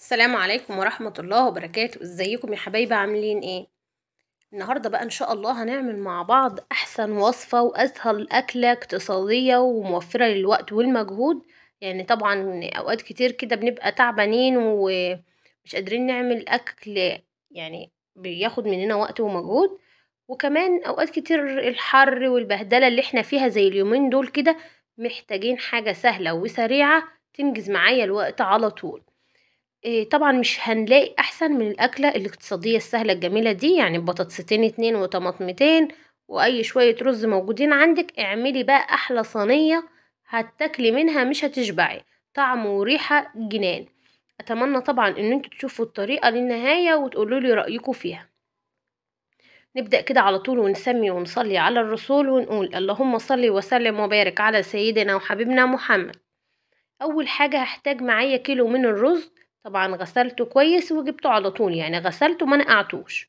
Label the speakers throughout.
Speaker 1: السلام عليكم ورحمة الله وبركاته ازيكم يا حبايبي عاملين ايه النهاردة بقى ان شاء الله هنعمل مع بعض احسن وصفة واسهل اكلة اقتصادية وموفرة للوقت والمجهود يعني طبعا اوقات كتير كده بنبقى تعبانين ومش قادرين نعمل اكل يعني بياخد مننا وقت ومجهود وكمان اوقات كتير الحر والبهدلة اللي احنا فيها زي اليومين دول كده محتاجين حاجة سهلة وسريعة تنجز معايا الوقت على طول آه، طبعا مش هنلاقي احسن من الاكله الاقتصاديه السهله الجميله دي يعني بطاطستين اتنين وطماطمتين واي شويه رز موجودين عندك اعملي بقى احلى صينيه هتاكلي منها مش هتشبعي طعم وريحه جنان اتمنى طبعا ان انتوا تشوفوا الطريقه للنهايه وتقولوا لي رايكم فيها نبدا كده على طول ونسمي ونصلي على الرسول ونقول اللهم صلي وسلم وبارك على سيدنا وحبيبنا محمد اول حاجه هحتاج معايا كيلو من الرز طبعا غسلته كويس وجبته على طول يعني غسلته ما نقعتوش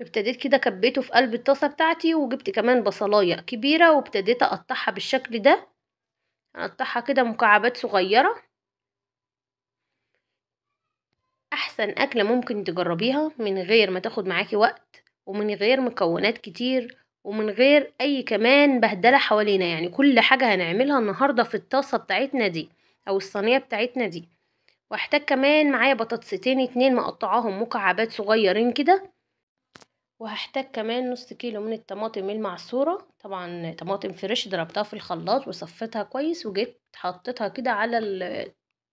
Speaker 1: ابتديت كده كبيته في قلب الطاسة بتاعتي وجبت كمان بصلاية كبيرة وابتديت اقطعها بالشكل ده اقطعها كده مكعبات صغيرة احسن اكلة ممكن تجربيها من غير ما تاخد معاكي وقت ومن غير مكونات كتير ومن غير اي كمان بهدلة حوالينا يعني كل حاجة هنعملها النهاردة في الطاسة بتاعتنا دي او الصينية بتاعتنا دي واحتاج كمان معايا بطاطستين اتنين مقطعاهم مكعبات صغيرين كده وهحتاج كمان نص كيلو من الطماطم المعصورة طبعا طماطم فريش ضربتها في الخلاط وصفيتها كويس وجيت حطيتها كده على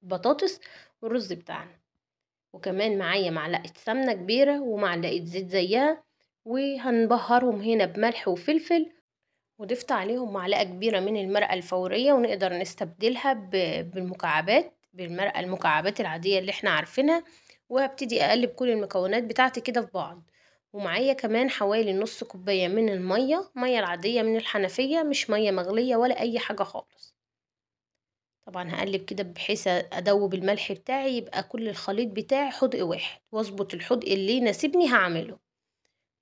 Speaker 1: البطاطس والرز بتاعنا وكمان معايا معلقة سمنة كبيرة ومعلقة زيت زيها وهنبهرهم هنا بملح وفلفل وضفت عليهم معلقة كبيرة من المرقة الفورية ونقدر نستبدلها بالمكعبات بالمرقة المكعبات العادية اللي احنا عارفينها وهبتدي اقلب كل المكونات بتاعتي كده في بعض ومعايا كمان حوالي نص كوباية من المية مية العادية من الحنفية مش مية مغلية ولا اي حاجة خالص طبعا هقلب كده بحيث ادوب الملح بتاعي يبقى كل الخليط بتاعي حدق واحد واظبط الحدق اللي يناسبني هعمله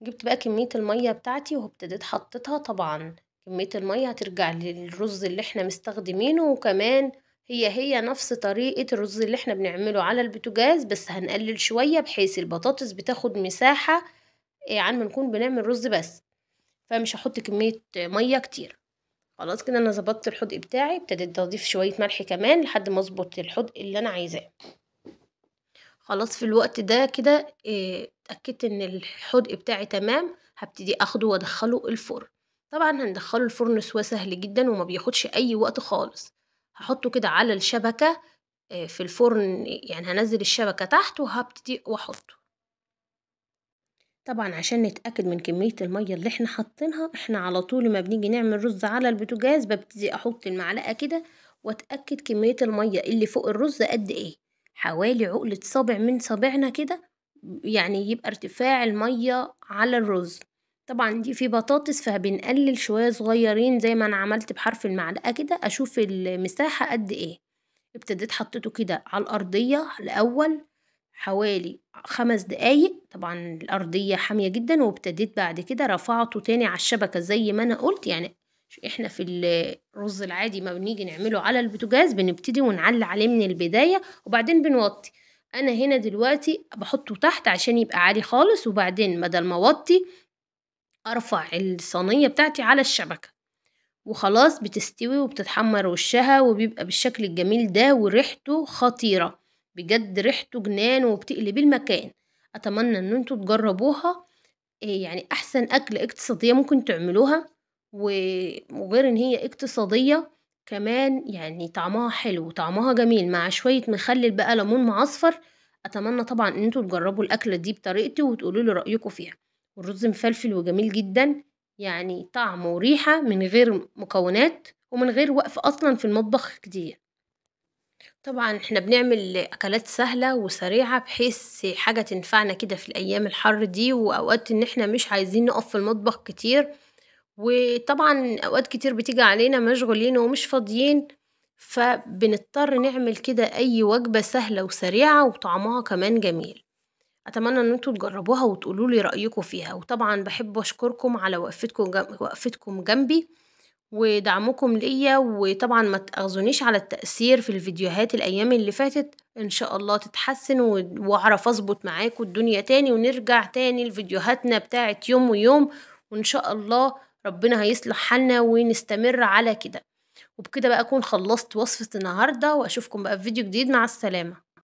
Speaker 1: جبت بقى كمية المية بتاعتي وابتديت حطيتها طبعا كمية المية هترجع للرز اللي احنا مستخدمينه وكمان هي هي نفس طريقة الرز اللي احنا بنعمله على البتجاز بس هنقلل شوية بحيث البطاطس بتاخد مساحة آه، عن ما نكون بنعمل رز بس فمش هحط كمية مية كتير خلاص كده انا ظبطت الحدق بتاعي ابتديت اضيف شوية ملح كمان لحد ما اظبط الحدق اللي انا عايزاه خلاص في الوقت ده كده آه، اتأكدت ان الحدق بتاعي تمام هبتدي اخده وادخله الفرن طبعا هندخله الفرن سوا سهل جدا وما بياخدش اي وقت خالص هحطه كده على الشبكة آه، في الفرن يعني هنزل الشبكة تحت وهبتدي واحطه طبعا عشان نتأكد من كمية المية اللي احنا حاطينها احنا على طول ما بنيجي نعمل رز على البتجاز ببتدي احط المعلقة كده واتأكد كمية المية اللي فوق الرز قد ايه حوالي عقلة صابع من صابعنا كده يعني يبقى ارتفاع المية على الرز طبعا دي في بطاطس فبنقلل شوية صغيرين زي ما انا عملت بحرف المعلقة كده اشوف المساحة قد ايه ابتديت حطيته كده على الارضية الاول حوالي خمس دقايق طبعا الارضية حامية جدا وابتديت بعد كده رفعته تاني على الشبكة زي ما انا قلت يعني احنا في الرز العادي ما بنيجي نعمله على البوتاجاز بنبتدي ونعلي عليه من البداية وبعدين بنوطي انا هنا دلوقتي بحطه تحت عشان يبقى عالي خالص وبعدين بدل ما اوطي أرفع الصينية بتاعتي على الشبكة وخلاص بتستوي وبتتحمر وشها وبيبقى بالشكل الجميل ده وريحته خطيرة بجد ريحته جنان وبتقلب المكان أتمنى إن انتوا تجربوها آه، يعني أحسن أكل اقتصادية ممكن تعملوها وغير إن هي اقتصادية كمان يعني طعمها حلو وطعمها جميل مع شوية مخلل بقى ليمون معصفر أتمنى طبعا إن انتوا تجربوا الأكلة دي بطريقتي وتقولولي رأيكم فيها والرز مفلفل وجميل جدا يعني طعم وريحة من غير مكونات ومن غير وقف أصلا في المطبخ كتير طبعا احنا بنعمل أكلات سهلة وسريعة بحيث حاجة تنفعنا كده في الأيام الحر دي وأوقات إن احنا مش عايزين نقف في المطبخ كتير وطبعا أوقات كتير بتيجي علينا مشغولين ومش فاضيين فبنضطر نعمل كده أي وجبة سهلة وسريعة وطعمها كمان جميل اتمنى ان انتوا تجربوها وتقولوا لي رايكم فيها وطبعا بحب اشكركم على وقفتكم وقفتكم جنبي ودعمكم ليا وطبعا ما تاخذونيش على التاثير في الفيديوهات الايام اللي فاتت ان شاء الله تتحسن واعرف اظبط معاكم الدنيا تاني ونرجع تاني لفيديوهاتنا بتاعه يوم ويوم وان شاء الله ربنا هيصلح حالنا ونستمر على كده وبكده بقى اكون خلصت وصفه النهارده واشوفكم بقى في فيديو جديد مع السلامه